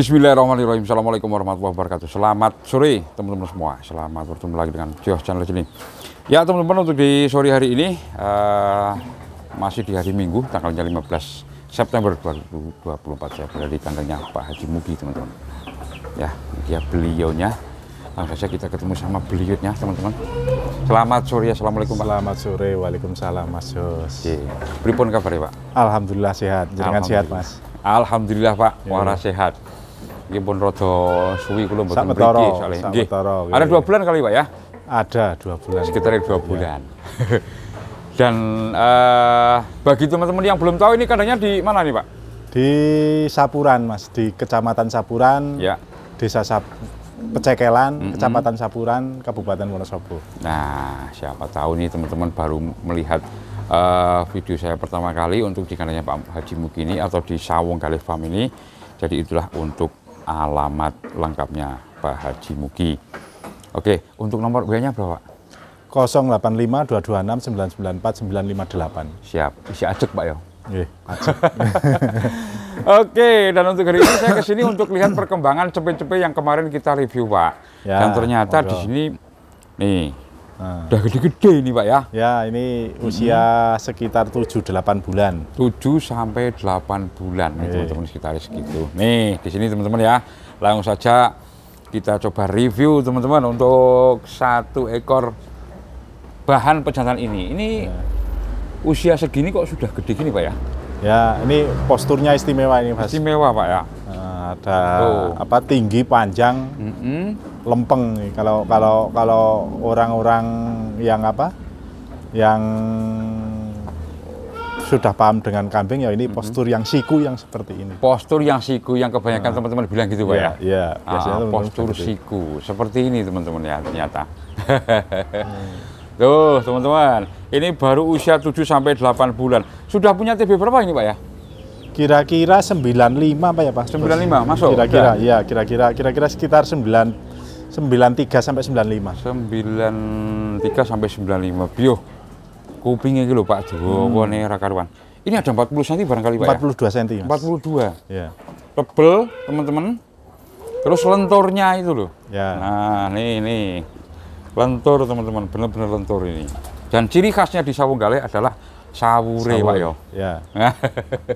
Bismillahirrahmanirrahim. Assalamualaikum warahmatullahi wabarakatuh. Selamat sore teman-teman semua. Selamat bertemu lagi dengan Josh Channel ini. Ya teman-teman untuk di sore hari ini uh, masih di hari Minggu tanggalnya 15 September 2024 saya berada di kandangnya Pak Haji Mugi teman-teman. Ya dia beliaunya. Langsung saja kita ketemu sama beliaunya teman-teman. Selamat sore, assalamualaikum Pak. Selamat sore, waalaikumsalam Mas Jos. Beri pun kabar ya Pak? Alhamdulillah sehat, jangan sehat Mas. Alhamdulillah Pak, iya. warah sehat. Ini pun rodo suwi kulo mboten mriki soalnya. Nggih. Ada dua bulan kali Pak ya? Ada dua bulan. Sekitar dua iya. bulan. Ya. Dan uh, bagi teman-teman yang belum tahu ini kandangnya di mana nih Pak? Di Sapuran Mas, di Kecamatan Sapuran, ya. Desa Sap Pecekelan, mm -hmm. Kecamatan Sapuran, Kabupaten Wonosobo. Nah, siapa tahu nih teman-teman baru melihat uh, video saya pertama kali untuk di kandangnya Pak Haji Mukini atau di Sawung Galih Farm ini. Jadi itulah untuk alamat lengkapnya Pak Haji Mugi. Oke, untuk nomor WA-nya berapa? 085226994958. Siap, isi acak, Pak ya. Yeah. Oke, dan untuk hari ini saya ke untuk lihat perkembangan cepet-cepet yang kemarin kita review, Pak. Ya, dan ternyata di sini nih Hmm. Udah gede-gede ini Pak ya? Ya, ini usia hmm. sekitar 7-8 bulan. 7 sampai 8 bulan teman-teman sekitar segitu. Nih, di sini teman-teman ya, langsung saja kita coba review teman-teman untuk satu ekor bahan pejantan ini. Ini ya. usia segini kok sudah gede gini Pak ya? Ya, ini posturnya istimewa ini Mas. Istimewa Pak ya. Nah, ada oh. apa tinggi, panjang. Mm -hmm lempeng nih kalau kalau kalau orang-orang yang apa yang sudah paham dengan kambing ya ini mm-hmm. postur yang siku yang seperti ini. Postur yang siku yang kebanyakan ah. teman-teman nah. bilang gitu Pak ya. ya. ya ah, teman -teman postur seperti siku seperti ini teman-teman ya ternyata. Hmm. Tuh, teman-teman, ini baru usia 7 sampai delapan bulan. Sudah punya TB berapa ini Pak ya? Kira-kira 95 Pak ya Pak? 95 masuk. Kira-kira ya, kira-kira kira-kira sekitar 9 93 sampai 95. 93 sampai 95. Bio. Kupingnya gitu Pak Jowo hmm. ini rakaruan. Ini ada 40 cm barangkali Pak 42 ya? cm. Mas. 42. Ya. Tebel, teman-teman. Terus lenturnya itu loh. Ya. Nah, ini ini Lentur teman-teman, benar-benar lentur ini. Dan ciri khasnya di Sawung Gale adalah sawure, Sawur. Pak yo. Ya. ya.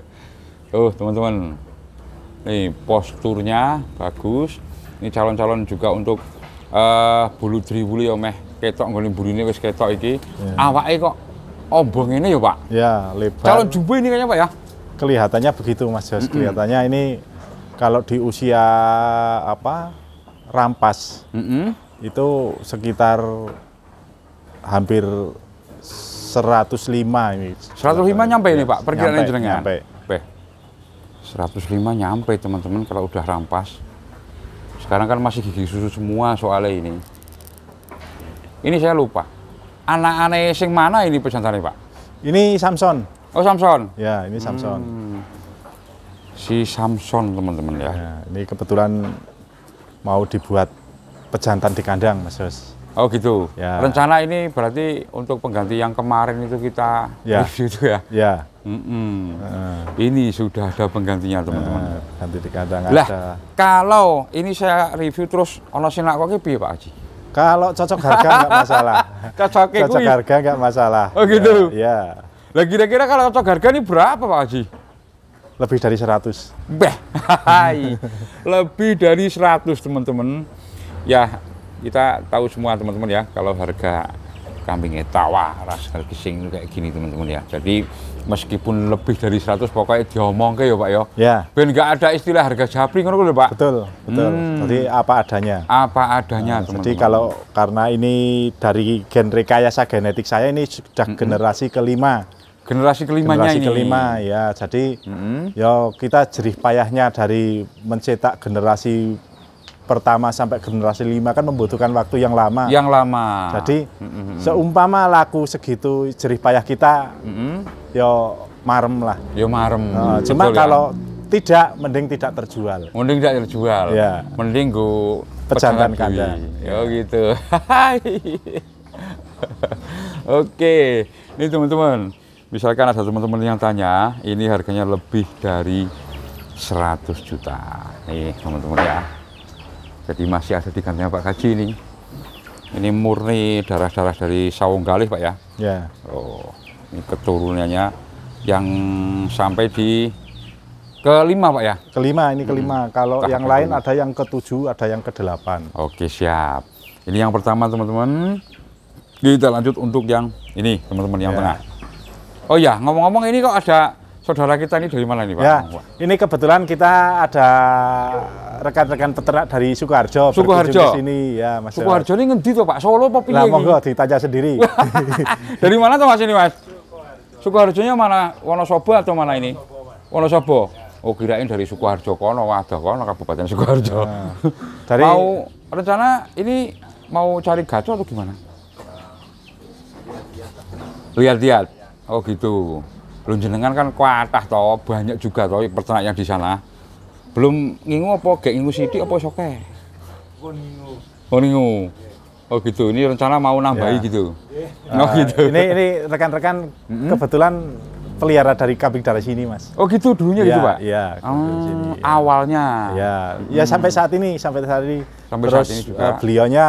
Tuh, teman-teman. Nih, posturnya bagus ini calon-calon juga untuk uh, bulu driwuli ya meh ketok bulu ini, wis ketok iki yeah. awake kok obong ini ya pak ya lebar calon jumbo ini kayaknya pak ya kelihatannya begitu mas Jos kelihatannya ini kalau di usia apa rampas mm -hmm. itu sekitar hampir 105 ini 105 nyampe ini iya, pak perkiraan nyampe, jenengan nyampe. 105 nyampe teman-teman kalau udah rampas sekarang kan masih gigi susu semua soalnya ini. Ini saya lupa. Anak-anak sing mana ini pesantren Pak? Ini Samson. Oh Samson. Ya ini Samson. Hmm. Si Samson teman-teman ya. ya. Ini kebetulan mau dibuat pejantan di kandang Mas Yos. Oh gitu. Ya. Rencana ini berarti untuk pengganti yang kemarin itu kita ya. review itu ya. Ya. Mm -mm. Ini sudah ada penggantinya eh, teman-teman. Uh, ganti di kandang lah, ada. Kalau ini saya review terus ono sing kok piye Pak Haji? Kalau cocok harga enggak masalah. cocok, cocok harga enggak masalah. Oh gitu. Ya, ya. Lah kira-kira kalau cocok harga ini berapa Pak Haji? Lebih dari 100. Beh. Lebih dari 100 teman-teman. Ya, kita tahu semua teman-teman ya kalau harga kambingnya tawa ras gesing itu kayak gini teman-teman ya jadi meskipun lebih dari 100 pokoknya diomong ke ya pak ya ya ben nggak ada istilah harga japri kan pak betul betul hmm. jadi apa adanya apa adanya nah, teman-teman jadi kalau karena ini dari gen rekayasa genetik saya ini sudah hmm. generasi kelima generasi kelima. generasi ini. kelima ya jadi -hmm. ya kita jerih payahnya dari mencetak generasi pertama sampai generasi lima kan membutuhkan waktu yang lama. Yang lama. Jadi mm-hmm. seumpama laku segitu jerih payah kita, mm-hmm. yo marem lah. Yo marem. Nah, cuma ya. kalau tidak, mending tidak terjual. Mending tidak terjual. Ya. Mending gue pejantan kandang. Yo gitu. Oke, ini teman-teman. Misalkan ada teman-teman yang tanya, ini harganya lebih dari 100 juta. Nih, teman-teman ya jadi masih ada di kandangnya Pak Kaji ini ini murni darah-darah dari Sawung Galih Pak ya ya oh ini keturunannya yang sampai di kelima Pak ya kelima ini kelima hmm. kalau Tahap yang lain ada yang ketujuh ada yang kedelapan oke siap ini yang pertama teman-teman kita lanjut untuk yang ini teman-teman yang yeah. tengah oh ya ngomong-ngomong ini kok ada Saudara kita ini dari mana nih Pak? Ya, ini kebetulan kita ada rekan-rekan peternak dari Sukoharjo. Sukoharjo. Sini ya Mas. Sukoharjo ini ngendi tuh Pak? Solo apa pilih? Lah monggo ditanya sendiri. dari mana tuh Mas ini Mas? Sukoharjo. Sukoharjonya mana? Wonosobo atau mana ini? Wonosobo. Oh kirain dari Sukoharjo kono, wadah kono Kabupaten Sukoharjo. Nah, dari mau rencana ini mau cari gacor atau gimana? Lihat-lihat. Oh gitu. Lu jenengan kan kuatah toh, banyak juga toh peternak yang di sana. Belum ngingu apa gak ngingu sidik apa soke? Oh, oh ngingu. Oh gitu. Ini rencana mau nambahi ya. gitu. Eh, oh gitu. Ini ini rekan-rekan -hmm. kebetulan pelihara dari kambing dari sini, Mas. Oh gitu dulunya ya, gitu, Pak? Iya, hmm, ya. awalnya. Ya, ya, hmm. sampai saat ini, sampai saat ini. Sampai Terus, saat ini juga. Belionya eh, beliaunya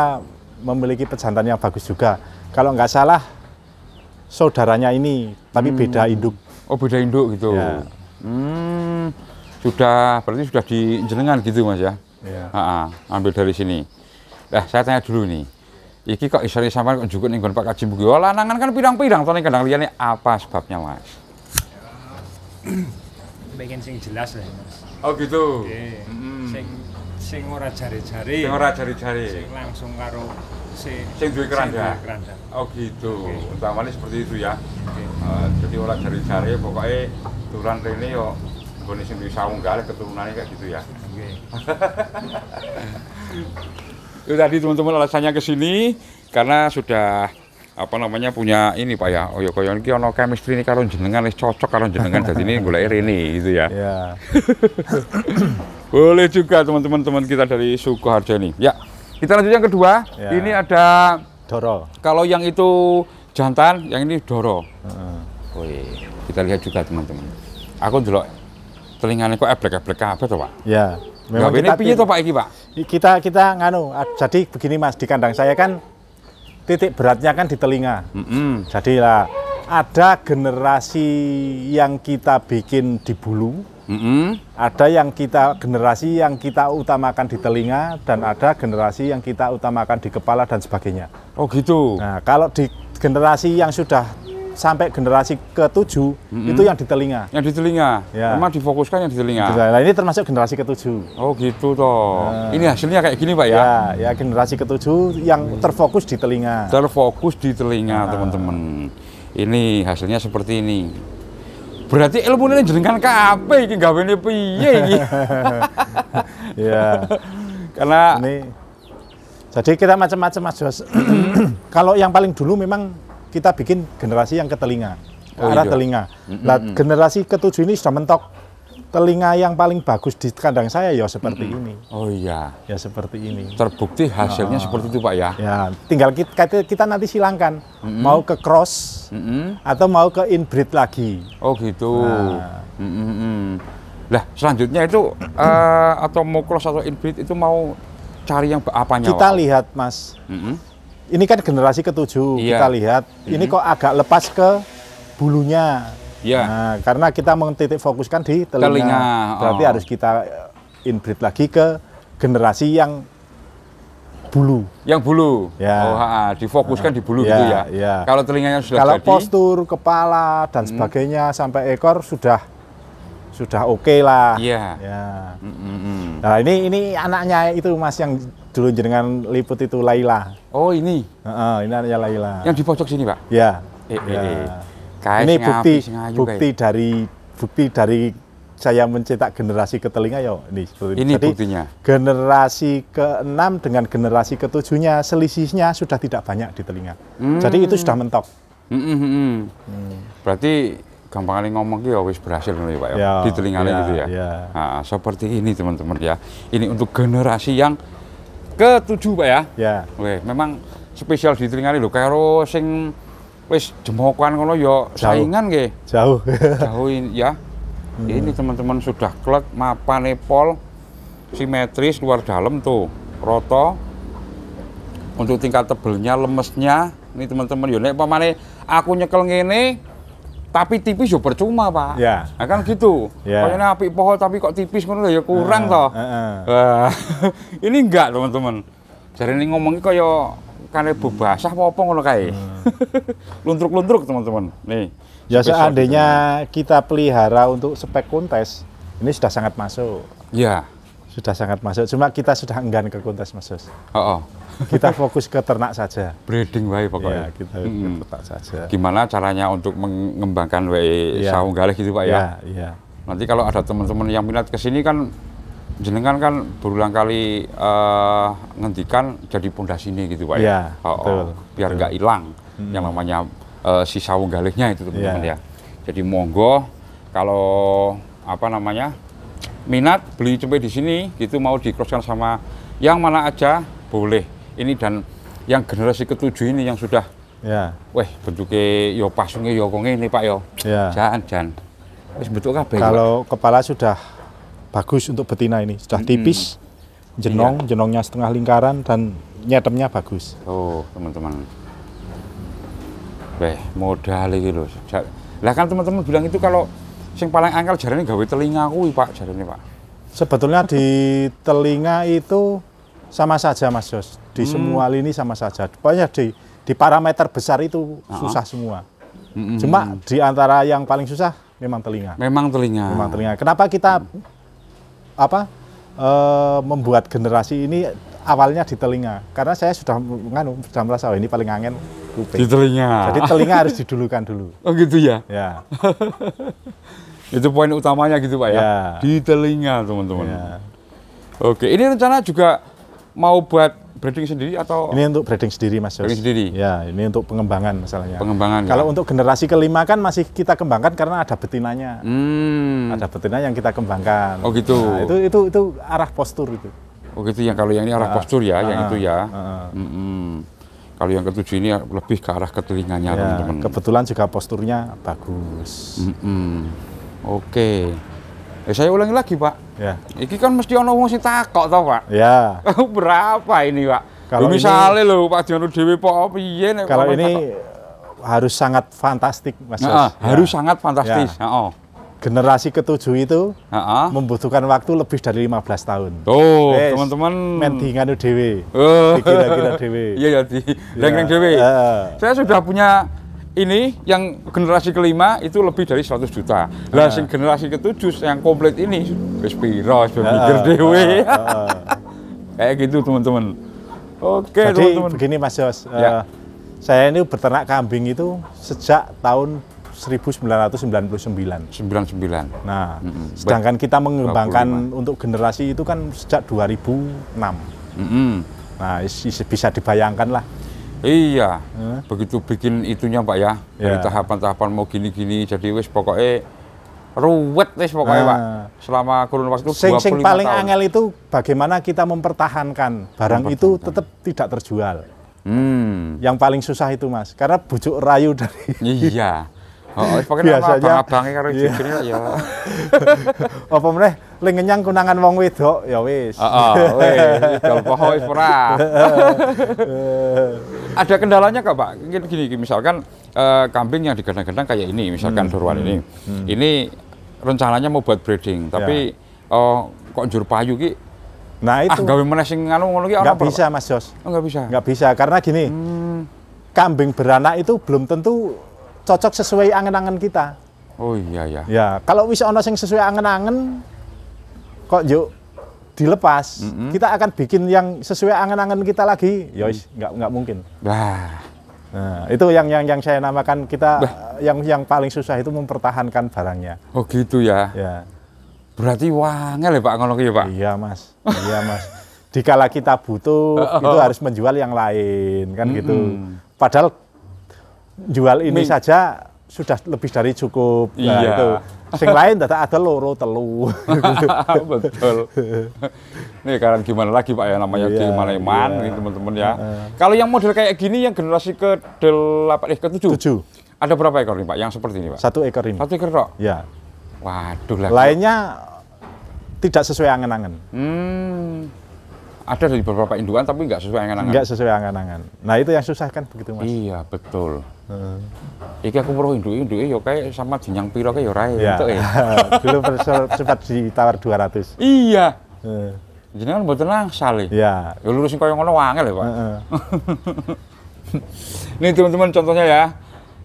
memiliki pejantan yang bagus juga. Kalau nggak salah saudaranya ini, tapi hmm. beda induk Oh beda induk gitu. Ya. Hmm, sudah berarti sudah di jenengan gitu mas ya? ya. Ha -ha, ambil dari sini. Nah saya tanya dulu nih. Iki kok isari sama kok juga nih Pak Kaji Bugi. Oh lanangan kan pirang-pirang, tapi kadang nih apa sebabnya mas? Bagian sing jelas lah mas. Oh gitu. Okay. -hmm. Sing sing ora jari-jari. Sing ora jari-jari. Sing langsung karo si sing duwe keranda. Ya? Ya. Oh gitu. Okay. Utamane seperti itu ya. Okay. Uh, eh, jadi orang dari jari pokoknya turan rene yo nggone sing duwe unggal gale keturunannya kayak gitu ya. Oke. Okay. itu tadi teman-teman alasannya ke sini karena sudah apa namanya punya ini Pak ya. Oh ya koyo iki ana chemistry ini karo jenengan wis cocok karo jenengan sini ini golek rene gitu ya. Iya. Boleh juga teman-teman teman kita dari suku Harjo ini. Ya. Kita lanjut yang kedua. Ya. Ini ada doro. Kalau yang itu jantan, yang ini doro. uh Uh Kita lihat juga teman-teman. Aku dulu telinganya kok eblek-eblek apa, tuh, Pak? Ya. Memang Gak kita piye tuh Pak iki, Pak? Kita kita nganu. Jadi begini Mas, di kandang saya kan titik beratnya kan di telinga. Mm -hmm. Jadi lah ada generasi yang kita bikin di bulu, Mm -hmm. Ada yang kita generasi yang kita utamakan di telinga dan ada generasi yang kita utamakan di kepala dan sebagainya. Oh gitu. Nah kalau di generasi yang sudah sampai generasi ketujuh mm -hmm. itu yang di telinga. Yang di telinga. Ya. Memang difokuskan yang di telinga. Nah ini termasuk generasi ketujuh. Oh gitu toh. Nah. Ini hasilnya kayak gini pak ya? Ya, ya generasi ketujuh yang terfokus di telinga. Terfokus di telinga nah. teman-teman. Nah. Ini hasilnya seperti ini. Berarti ilmu ini jenengan ini gak punya piye ini ya. Karena ini jadi kita macam-macam Mas Jos. Kalau yang paling dulu memang kita bikin generasi yang ke telinga, ke oh arah iya. telinga. Nah, generasi ketujuh ini sudah mentok telinga yang paling bagus di kandang saya ya seperti mm -hmm. ini. Oh iya. Ya seperti ini. Terbukti hasilnya oh. seperti itu Pak ya. Ya, tinggal kita, kita nanti silangkan mm -hmm. mau ke cross mm -hmm. atau mau ke inbreed lagi. Oh gitu. Nah. Mm -hmm. Lah selanjutnya itu uh, atau mau cross atau inbreed itu mau cari yang apanya? Kita lihat Mas. Mm -hmm. Ini kan generasi ketujuh. Iya. Kita lihat. Mm -hmm. Ini kok agak lepas ke bulunya. Ya. Nah, karena kita mengtitik fokuskan di telinga. telinga. Berarti oh. harus kita eh, inbreed lagi ke generasi yang bulu. Yang bulu. Ya. Oh, ha, ha. difokuskan di bulu ya, gitu ya. ya. Kalau telinganya sudah Kalau jadi. postur, kepala dan hmm. sebagainya sampai ekor sudah sudah oke okay lah. Iya. Ya. Hmm, hmm, nah, ini ini anaknya itu Mas yang dulu jenengan liput itu Laila. Oh, ini. Uh ini anaknya Laila. Yang di pojok sini, Pak? Ya. Eh, eh ya. eh ini bukti bukti kayak. Gitu. dari bukti dari saya mencetak generasi ketelinga ya ini seperti ini Jadi, buktinya. Generasi keenam dengan generasi ketujuhnya selisihnya sudah tidak banyak di telinga. Hmm. Jadi itu sudah mentok. Hmm, hmm, hmm. Hmm. hmm. Berarti gampang kali ngomong ya wis berhasil nih ya, Pak ya. ya di telinga ya, gitu ya. ya. Nah, seperti ini teman-teman ya. Ini untuk generasi yang ketujuh Pak ya. Ya. Oke, memang spesial di telinga lho karo sing wis jemokan kono ya saingan nggih. Jauh. Jauh ya. Hmm. Ini teman-teman sudah klek mapane pol simetris luar dalam tuh, roto. Untuk tingkat tebelnya, lemesnya, ini teman-teman yo ya. nek pamane aku nyekel ngene tapi tipis yo ya percuma, Pak. Ya. Nah, kan gitu. yeah. Kayaknya api pohon tapi kok tipis ngono ya kurang uh, toh. Uh, uh. ini enggak, teman-teman. Jadi ini ngomongnya yo karena basah apa apa ngono kae. Hmm. Luntruk-luntruk teman-teman. Nih. Ya seandainya gitu, kita pelihara untuk spek kontes, ini sudah sangat masuk. Iya. Sudah sangat masuk. Cuma kita sudah enggan ke kontes Mas Oh, oh. kita fokus ke ternak saja. Breeding wae pokoknya. Ya, kita -hmm. ke ternak saja. Gimana caranya untuk mengembangkan wae ya. saung galih gitu Pak ya? Iya, iya. Nanti kalau ada teman-teman yang minat ke sini kan jenengan kan berulang kali uh, ngendikan jadi pondasi ini gitu pak ya, ya oh, betul, biar nggak hilang hmm. yang namanya uh, sisa wonggalihnya itu teman-teman ya. ya jadi monggo kalau apa namanya minat beli cempe di sini gitu mau dikroskan sama yang mana aja boleh ini dan yang generasi ketujuh ini yang sudah iya. ya. weh bentuknya yo pasungnya yo ya konge ini pak yo ya. Iya. jangan jangan bentuk kalau kepala sudah bagus untuk betina ini sudah hmm. tipis hmm. jenong iya. jenongnya setengah lingkaran dan nyetemnya bagus oh teman-teman Beh, modal itu loh. Lah kan teman-teman bilang itu kalau yang paling angkel jarinya gawe telinga kuwi, Pak, jarinya Pak. Sebetulnya di telinga itu sama saja, Mas Jos. Di hmm. semua lini sama saja. Pokoknya di di parameter besar itu uh -huh. susah semua. Hmm. hmm Cuma hmm. di antara yang paling susah memang telinga. Memang telinga. Memang telinga. Kenapa kita hmm apa e, membuat generasi ini awalnya di telinga karena saya sudah nganu sudah merasa oh, ini paling angin kuping. Di telinga. Jadi telinga harus didulukan dulu. Oh gitu ya. Ya. Itu poin utamanya gitu Pak ya. ya. Di telinga teman-teman. Ya. Oke, ini rencana juga mau buat breeding sendiri atau ini untuk breeding sendiri mas breeding sendiri ya ini untuk pengembangan masalahnya pengembangan ya. kalau ya. untuk generasi kelima kan masih kita kembangkan karena ada betinanya hmm. ada betina yang kita kembangkan oh gitu nah, itu itu itu arah postur itu oh gitu yang kalau yang ini arah ah, postur ya uh, yang ah, itu ya uh, mm -mm. Kalau yang ketujuh ini lebih ke arah ketelinganya, ya, teman-teman. Kebetulan juga posturnya bagus. Mm -mm. Oke. Okay. Ya, saya ulangi lagi, Pak. Ya. Iki kan mesti ono wong sing takok to, Pak. Ya. Berapa ini, Pak? Kalau misalnya ini, loh Pak Diono Dewi Pak piye nek Kalau ini takok. harus sangat fantastik, Mas. ya, ya. harus sangat fantastis. Ya. Ya, oh. Generasi ketujuh itu membutuhkan waktu lebih dari 15 tahun. Oh, teman-teman. mentingan Dewi, dewe. Oh. Dikira-kira Dewi. Iya, ya, di ya. Dewi. Uh. Saya sudah punya ini yang generasi kelima itu lebih dari 100 juta. Lah ah. sing generasi ketujuh yang komplit ini wis piro wis ah, mikir ah, dhewe. Kayak gitu teman-teman. Oke, Jadi, teman-teman. begini Mas Jos. Eh, ya. Uh, saya ini beternak kambing itu sejak tahun 1999. 99. Nah, mm -hmm. sedangkan kita mengembangkan 25. untuk generasi itu kan sejak 2006. Mm -hmm. Nah, bisa dibayangkan lah Iya. eh? Begitu bikin itunya Pak ya. Yeah. Dari tahapan-tahapan mau gini-gini jadi wes pokoknya ruwet wis pokoknya nah. Pak. Selama kurun waktu sing, sing paling tahun. angel itu bagaimana kita mempertahankan barang itu tetap tidak terjual. Hmm. Yang paling susah itu Mas, karena bujuk rayu dari Iya. Oh, biasanya abang iya. ya. Apa meneh ling nyang kunangan wong wedok ya wis. Heeh, wis poho Ada kendalanya kok, Pak? Mungkin gini, misalkan uh, kambing yang digendang-gendang kayak ini, misalkan hmm. ini. Hmm, hmm. Ini rencananya mau buat breeding, tapi ya. uh, kok njur payu ki Nah ah, itu. Ah, gawe ngono bisa, Mas Jos. Enggak oh, bisa. Nggak bisa karena gini. Hmm. Kambing beranak itu belum tentu cocok sesuai angen-angen kita. Oh iya ya. Ya, kalau wis ono sing sesuai angen-angen kok yuk dilepas, mm -hmm. kita akan bikin yang sesuai angen-angen kita lagi. Yois, ya mm. nggak nggak mungkin. Nah, itu yang yang yang saya namakan kita bah. yang yang paling susah itu mempertahankan barangnya. Oh gitu ya. Ya. Berarti wangel ya Pak ngono ya gitu, Pak. Iya, Mas. iya, Mas. Dikala kita butuh, oh. itu harus menjual yang lain kan mm -hmm. gitu. Padahal jual ini Min saja sudah lebih dari cukup. Nah, iya. Nah, itu. Sing lain tetap ada loro telu. Betul. Ini karena gimana lagi Pak ya namanya iya, gimana iman iya. teman-teman ya. Uh. Kalau yang model kayak gini yang generasi ke delapan eh ke tujuh. tujuh. Ada berapa ekor nih Pak yang seperti ini Pak? Satu ekor ini. Satu ekor kok? Ya. Waduh lah. Lainnya tidak sesuai angan-angan. Hmm ada dari beberapa induan tapi nggak sesuai angan-angan. Nggak sesuai angan-angan. Nah itu yang susah kan begitu mas. Iya betul. Iki aku perlu induk induk, ya kayak sama jenjang piro kayak ya ora ya. E. Dulu sempat ditawar ratus. Iya. Heeh. Jenengan tenang angsal Iya. Ya lurus sing kaya ngono wangel lah e, Pak. Ini Nih teman-teman contohnya ya.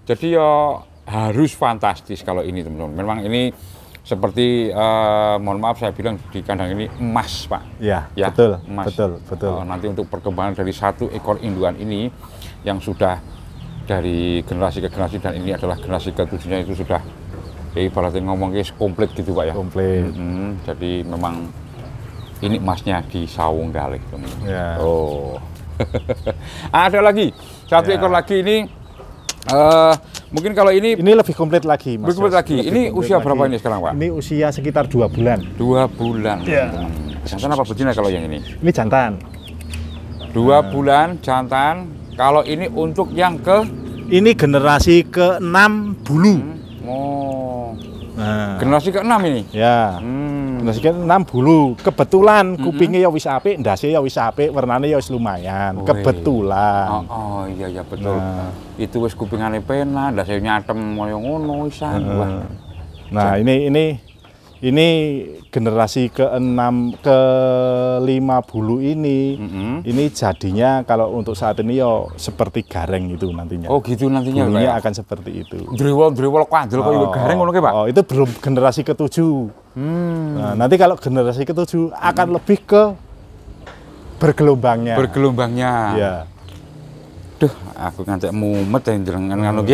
Jadi yo ya harus fantastis kalau ini teman-teman. Memang ini seperti uh, mohon maaf saya bilang di kandang ini emas pak. Iya. ya betul, emas. betul, betul. Uh, nanti untuk perkembangan dari satu ekor induan ini yang sudah dari generasi ke generasi dan ini adalah generasi ketujuhnya itu sudah ya ibaratnya ngomongnya komplit gitu pak ya komplit mm -hmm. jadi memang ini emasnya di sawung galih teman ya. oh ada lagi satu ya. ekor lagi ini uh, mungkin kalau ini ini lebih komplit lagi mas lebih komplit lagi lebih ini komplit usia lagi. berapa ini sekarang pak ini usia sekitar dua bulan dua bulan ya. Hmm. jantan apa betina kalau yang ini ini jantan dua hmm. bulan jantan kalau ini untuk yang ke ini generasi ke-6 bulu. Hmm. Oh. Nah. Generasi ke-6 ini. Ya. Hmm. Generasi ke-6 bulu. Kebetulan hmm. kupingnya ya wis apik, ndase ya wis apik, wernane ya wis lumayan. Oh, Kebetulan. Oh, oh, iya iya betul. Nah. Itu wis kupingane penak, ndase nyatem kaya ngono wis ah. Nah, ini ini ini generasi keenam ke lima bulu ini mm -hmm. ini jadinya kalau untuk saat ini yo seperti gareng itu nantinya oh gitu nantinya bulunya ya? akan seperti itu drewol drewol kandel kok oh, gareng ngono pak oh itu belum generasi ketujuh hmm. nah, nanti kalau generasi ketujuh hmm. akan lebih ke bergelombangnya bergelombangnya Iya. duh aku ngantek mumet ya jenengan ngono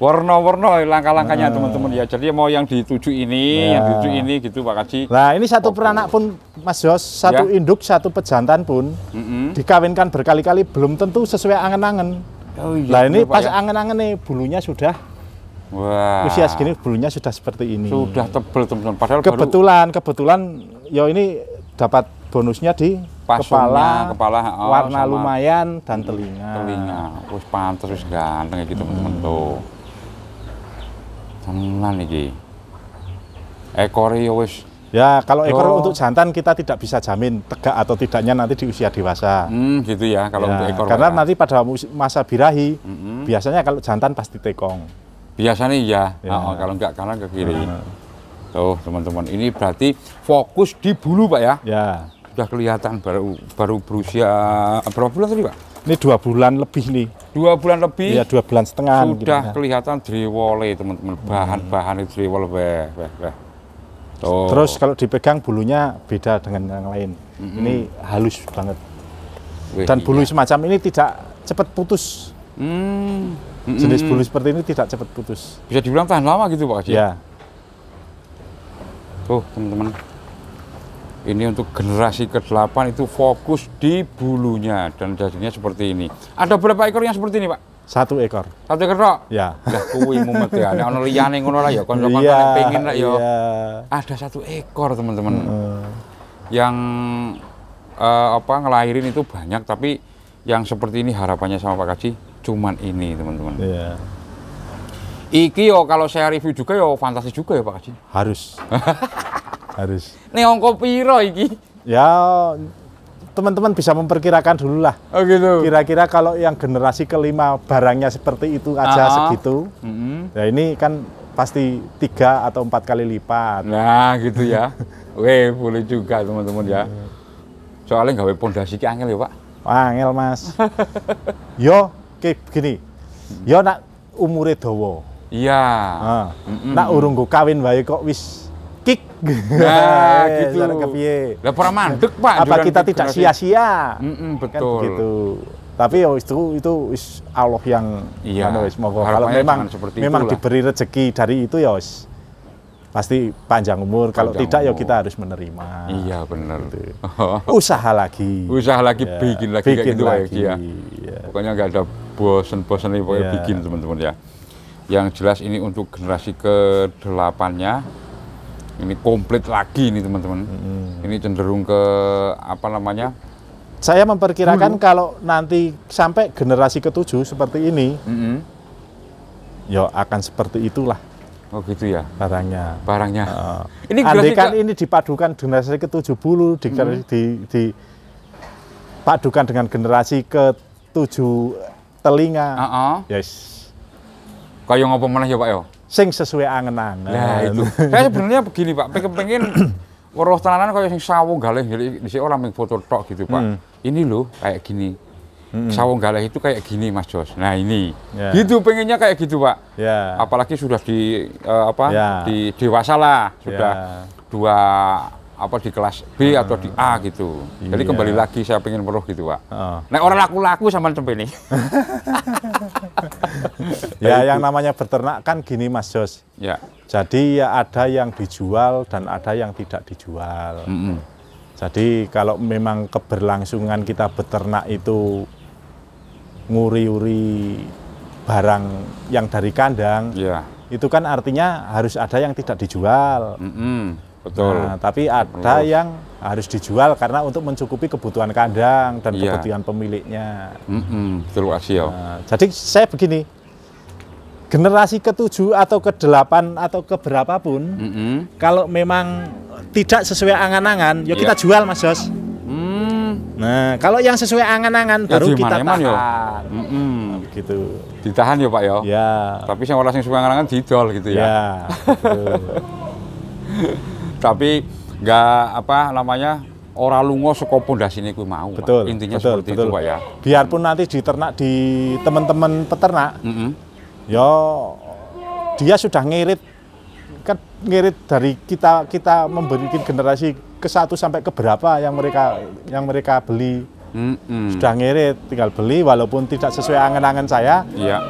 warna-warna ya, langkah-langkahnya hmm. Ah. teman-teman ya. Jadi mau yang dituju ini, ya. yang dituju ini gitu Pak Kaji. Nah, ini satu oh, peranak pun Mas Jos, satu ya. induk, satu pejantan pun mm -hmm. dikawinkan berkali-kali belum tentu sesuai angen-angen. Oh, iya, nah, ini pas ya. angen-angen ya. nih bulunya sudah Wah. Usia segini bulunya sudah seperti ini. Sudah tebel teman-teman. Padahal kebetulan baru... kebetulan ya ini dapat bonusnya di Pasumnya, kepala, kepala oh, warna sama. lumayan dan telinga. Telinga. Wis pantes wis ganteng ya gitu teman-teman tuh tenan iki ekor ya wis Ya, kalau ekor oh. untuk jantan kita tidak bisa jamin tegak atau tidaknya nanti di usia dewasa. Hmm, gitu ya kalau ya, untuk ekor. Karena mana? Ya. nanti pada masa birahi, -hmm. biasanya kalau jantan pasti tekong. Biasanya iya, ya. oh, kalau enggak karena ke kiri. Ya. Tuh, teman-teman, ini berarti fokus di bulu, Pak ya? Ya. Sudah kelihatan baru baru berusia berapa bulan tadi, Pak? Ini dua bulan lebih nih dua bulan lebih ya dua bulan setengah sudah gitu. kelihatan driwole teman-teman bahan-bahan hmm. driwole weh weh weh Tuh. terus kalau dipegang bulunya beda dengan yang lain -hmm. ini halus banget weh, dan bulu iya. semacam ini tidak cepat putus hmm. hmm. jenis bulu seperti ini tidak cepat putus bisa dibilang tahan lama gitu pak Haji ya tuh teman-teman ini untuk generasi ke-8 itu fokus di bulunya dan jadinya seperti ini. Ada berapa ekor yang seperti ini, Pak? Satu ekor. Satu ekor Pak? Ya. Udah kuwi mumet ya. Nek ono liyane ngono lah ya kon kon pengen lah ya. Iya. Ada satu ekor, teman-teman. Hmm. Yang uh, apa ngelahirin itu banyak tapi yang seperti ini harapannya sama Pak Kaji cuman ini, teman-teman. Iya. -teman. Iki yo kalau saya review juga yo fantasi juga ya Pak Kaji. Harus. harus. Nih ongko piro iki? Ya teman-teman bisa memperkirakan dulu lah. Oh gitu. Kira-kira kalau yang generasi kelima barangnya seperti itu aja uh segitu. Mm -hmm. Ya ini kan pasti tiga atau empat kali lipat. Nah gitu ya. Weh boleh juga teman-teman ya. Soalnya nggak pondasi ke angel ya pak. Angel mas. Yo, kayak gini. Yo nak umure dowo Iya. Nah, mm -mm. Nak urung gue kawin bayi kok wis kick. Nah, gitu. Lah para mandek, Pak. Apa kita tidak sia-sia? Kan betul. gitu. Tapi ya itu itu is Allah yang iya, anu kalau memang memang diberi rezeki dari itu ya is, pasti panjang umur. kalau tidak ya kita harus menerima. Iya benar. Gitu. Usaha lagi. Usaha lagi ya, bikin lagi bikin kayak gitu ya, ya. lagi. ya. Pokoknya nggak ada bosen-bosen pokoknya bikin teman-teman ya. Yang jelas ini untuk generasi ke-8-nya ini komplit lagi nih teman-teman. Hmm. Ini cenderung ke apa namanya? Saya memperkirakan Dulu. kalau nanti sampai generasi ketujuh seperti ini, hmm. ya akan seperti itulah. Oh gitu ya. Barangnya. Barangnya. Uh, ini andai kan ini dipadukan generasi ke-70 di, hmm. di di padukan dengan generasi ke-7 telinga. Uh -uh. Yes. Kayak ngopo mana ya Pak ya? sing sesuai angen-angen. Nah, itu. Saya sebenarnya begini, Pak. Pengen pengen weruh tenanan kayak sing sawung galih di sini orang mengfoto foto tok gitu, Pak. Hmm. Ini loh kayak gini. Hmm. Sawung galih itu kayak gini, Mas Jos. Nah, ini. Yeah. Gitu pengennya kayak gitu, Pak. Yeah. Apalagi sudah di uh, apa? Yeah. di dewasa lah, sudah yeah. dua apa di kelas B atau di A gitu. Iya. Jadi kembali lagi saya pengen meruh gitu, Pak. Uh. Nah, orang laku-laku sama ini. ya, yang namanya beternak kan gini, Mas Jos. Ya. Jadi ya ada yang dijual dan ada yang tidak dijual. Mm -hmm. Jadi kalau memang keberlangsungan kita beternak itu nguri-uri barang yang dari kandang, yeah. itu kan artinya harus ada yang tidak dijual. Mm -hmm. Betul. Nah, tapi ada Betul. yang harus dijual karena untuk mencukupi kebutuhan kandang dan iya. kebutuhan pemiliknya. Mm -mm, betul Nah, jadi saya begini, generasi ketujuh atau kedelapan atau keberapapun berapapun, mm kalau memang tidak sesuai angan-angan, ya kita iya. jual Mas Jos. Hmm. Nah, kalau yang sesuai angan-angan ya, baru kita tahan. Nah, yo. Mm -mm. Gitu. Ditahan ya Pak ya. Tapi yang orang yang sesuai angan-angan didol gitu ya. ya tapi nggak apa namanya ora lunga saka sini gue mau. Betul, Pak. Intinya betul, seperti betul. itu, Pak ya. Biarpun nanti diternak di teman-teman peternak, mm -hmm. ya dia sudah ngirit kan ngirit dari kita kita memberikan generasi ke satu sampai ke berapa yang mereka yang mereka beli. Mm -hmm. Sudah ngirit, tinggal beli walaupun tidak sesuai angan-angan saya. Iya. Yeah.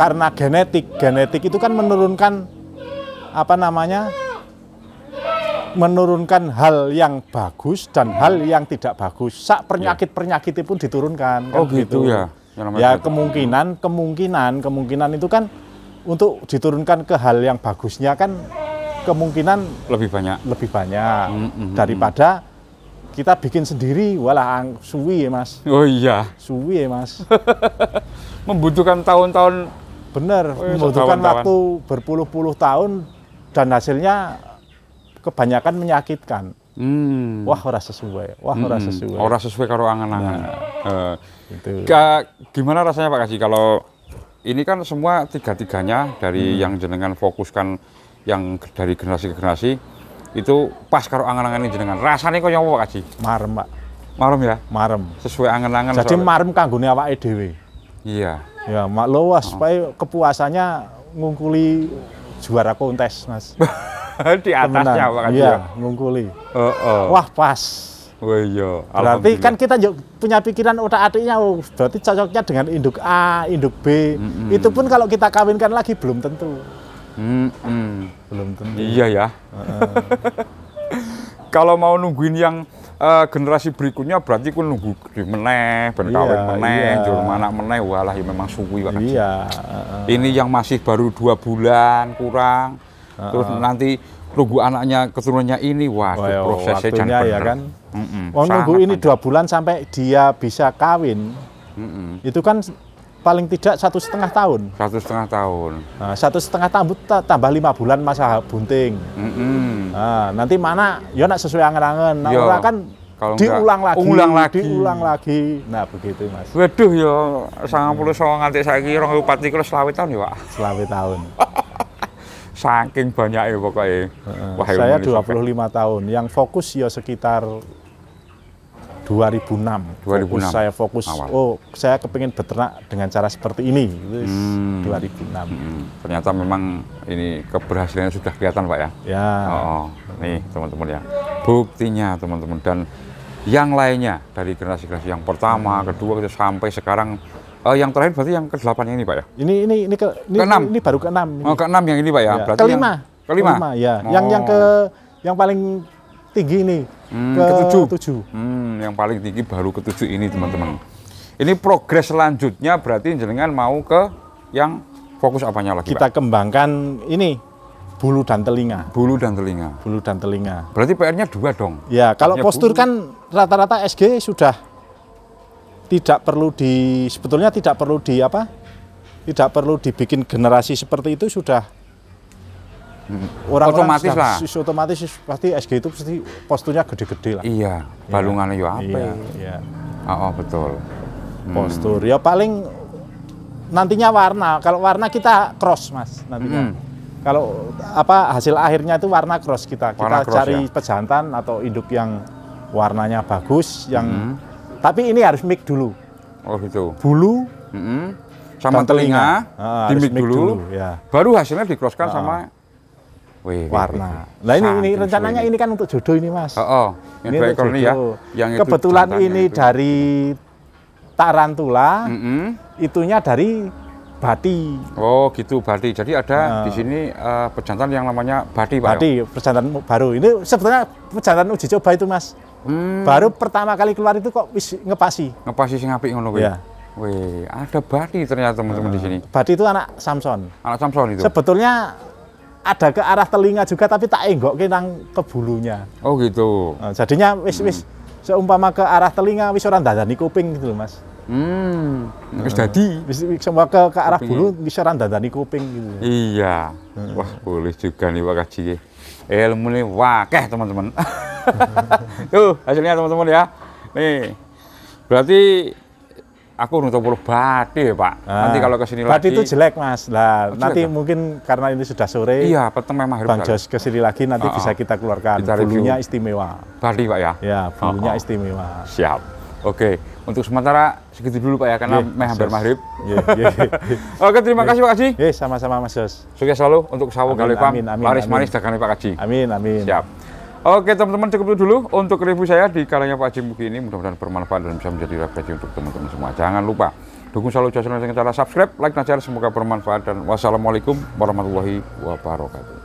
karena genetik, genetik itu kan menurunkan apa namanya? menurunkan hal yang bagus dan hmm. hal yang tidak bagus. Sak penyakit-penyakit ya. pun diturunkan. Kan oh, gitu, gitu. ya. Ya kemungkinan, hmm. kemungkinan, kemungkinan itu kan untuk diturunkan ke hal yang bagusnya kan kemungkinan lebih banyak, lebih banyak mm -hmm. daripada kita bikin sendiri. Walah suwi ya mas. Oh iya. Suwi ya mas. membutuhkan tahun-tahun. Bener, oh, iya, membutuhkan tahun -tahun. waktu berpuluh-puluh tahun dan hasilnya kebanyakan menyakitkan. Hmm. Wah ora sesuai, wah ora hmm. sesuai. Ora sesuai kalau angan-angan. Nah, uh, gimana rasanya Pak Kasih kalau ini kan semua tiga-tiganya dari hmm. yang jenengan fokuskan yang dari generasi ke generasi itu pas kalau angan-angan ini jenengan. Rasanya kok yang Pak Kasih? Marem, Pak. Marem ya? Marem. Sesuai angan-angan. Jadi soal... marem kanggone awake dhewe. Iya. Ya, mak luas oh. supaya kepuasannya ngungkuli juara kontes, Mas. di atasnya Pak Iya, ngungkuli. Oh, oh. Wah, pas. Oh iya. Berarti kan kita punya pikiran otak atiknya oh, berarti cocoknya dengan induk A, induk B. Mm -hmm. Itu pun kalau kita kawinkan lagi belum tentu. Mm -hmm. Belum tentu. Iya ya. Uh. kalau mau nungguin yang uh, generasi berikutnya berarti ku nunggu di meneh, ben iya, kawin meneh, iya. jual anak meneh, walah ya memang suwi Iya. Uh. Ini yang masih baru dua bulan kurang, uh, terus nanti nunggu anaknya keturunannya ini wah oh, prosesnya jangan ya bener. kan mm -mm, oh, nunggu ini dua bulan sampai dia bisa kawin mm -mm. itu kan paling tidak satu setengah tahun. Satu setengah tahun. Nah, satu setengah tahun tambah lima bulan masa bunting. Mm -mm. Nah, nanti mana? Ya nak sesuai angan-angan. Nah, ya, kan kalau diulang enggak, lagi, ulang lagi, diulang lagi. Nah, begitu mas. Waduh ya, sangat puluh soal nganti saya kira orang upati kalau selawet tahun ya pak. Selawet tahun. saking banyak ya pokoknya. Wah, saya 25 sampai. tahun. Yang fokus ya sekitar 2006. 2006. Fokus saya fokus. Awal. Oh, saya kepingin beternak dengan cara seperti ini. hmm. 2006. Hmm. Ternyata memang ini keberhasilannya sudah kelihatan pak ya. Ya. Oh, oh, nih teman-teman ya. Buktinya teman-teman dan yang lainnya dari generasi-generasi yang pertama, hmm. kedua, sampai sekarang Uh, yang terakhir berarti yang ke-8 ini Pak ya? Ini ini ini ke ini, ke ini baru ke-6 ini. Oh, ke-6 yang ini Pak ya. ya. Kelima. Yang, kelima. kelima. ya. Oh. Yang yang ke yang paling tinggi ini hmm, ke, ke Hmm, yang paling tinggi baru ke-7 ini teman-teman. Ini progres selanjutnya berarti jenengan mau ke yang fokus apanya lagi? Kita Pak? kembangkan ini bulu dan telinga. Bulu dan telinga. Bulu dan telinga. Berarti PR-nya dua dong. Ya, kalau postur bulu. kan rata-rata SG sudah tidak perlu di sebetulnya tidak perlu di apa tidak perlu dibikin generasi seperti itu sudah orang, otomatis lah otomatis pasti SG itu pasti posturnya gede-gede lah iya, iya. balungan ya apa iya, ya? iya. Oh, oh betul hmm. postur ya paling nantinya warna kalau warna kita cross mas nantinya hmm kalau apa hasil akhirnya itu warna cross kita warna kita cross, cari ya? pejantan atau induk yang warnanya bagus yang -hmm tapi ini harus mic dulu. Oh gitu. Bulu mm -hmm. sama telinga, telinga ah, di mic dulu, dulu ya. baru hasilnya dikroskan ah. sama Wih, warna. Wih, Nah ini, ini rencananya ini kan untuk jodoh ini mas. Oh, oh. ini untuk ya, jodoh. ya. Yang Kebetulan itu ini itu. dari tarantula, mm -hmm. itunya dari bati. Oh gitu bati. Jadi ada nah. di sini uh, pejantan yang namanya bati ya? Bati pejantan baru. Ini sebetulnya pejantan uji coba itu mas. Hmm. Baru pertama kali keluar itu kok wis ngepasi. Ngepasi sing apik ngono kuwi. Yeah. Wih, ada Badi ternyata teman-teman uh, di ah. sini. Badi itu anak Samson. Anak Samson itu. Sebetulnya ada ke arah telinga juga tapi tak enggok nang ke bulunya. Oh gitu. Nah, jadinya wis hmm. seumpama ke arah telinga wis orang di kuping gitu loh, Mas. Hmm, wis jadi, nah, dadi. Wis semua ke, ke arah bulu wis orang di kuping gitu. Iya. Hmm. Wah, boleh juga nih Pak Kaji. Ilmu nih wakeh teman-teman. Tuh hasilnya teman-teman ya. Nih. Berarti aku belum puluh batik ya pak. Nah, nanti kalau kesini lagi. itu jelek mas. lah oh, nanti jelek, ya? mungkin karena ini sudah sore. Iya, petang memang harus. Bang Jos kesini lagi nanti uh, bisa ah. kita keluarkan. Kita bulunya istimewa. Tadi pak ya. Ya, bulunya uh, uh. istimewa. Siap. Oke, untuk sementara segitu dulu pak ya karena yeah, iya, hampir maghrib. Yeah, yeah, yeah. Oke, terima kasih pak Kaji. Yeah, sama-sama mas Jos. Sukses selalu untuk sawo galepa. Laris manis dagangan pak Kaji. Amin, amin. Siap. Oke teman-teman cukup itu dulu untuk review saya di kalanya Pak Jim ini mudah-mudahan bermanfaat dan bisa menjadi referensi untuk teman-teman semua. Jangan lupa dukung selalu channel dengan cara subscribe, like, dan share. Semoga bermanfaat dan wassalamualaikum warahmatullahi wabarakatuh.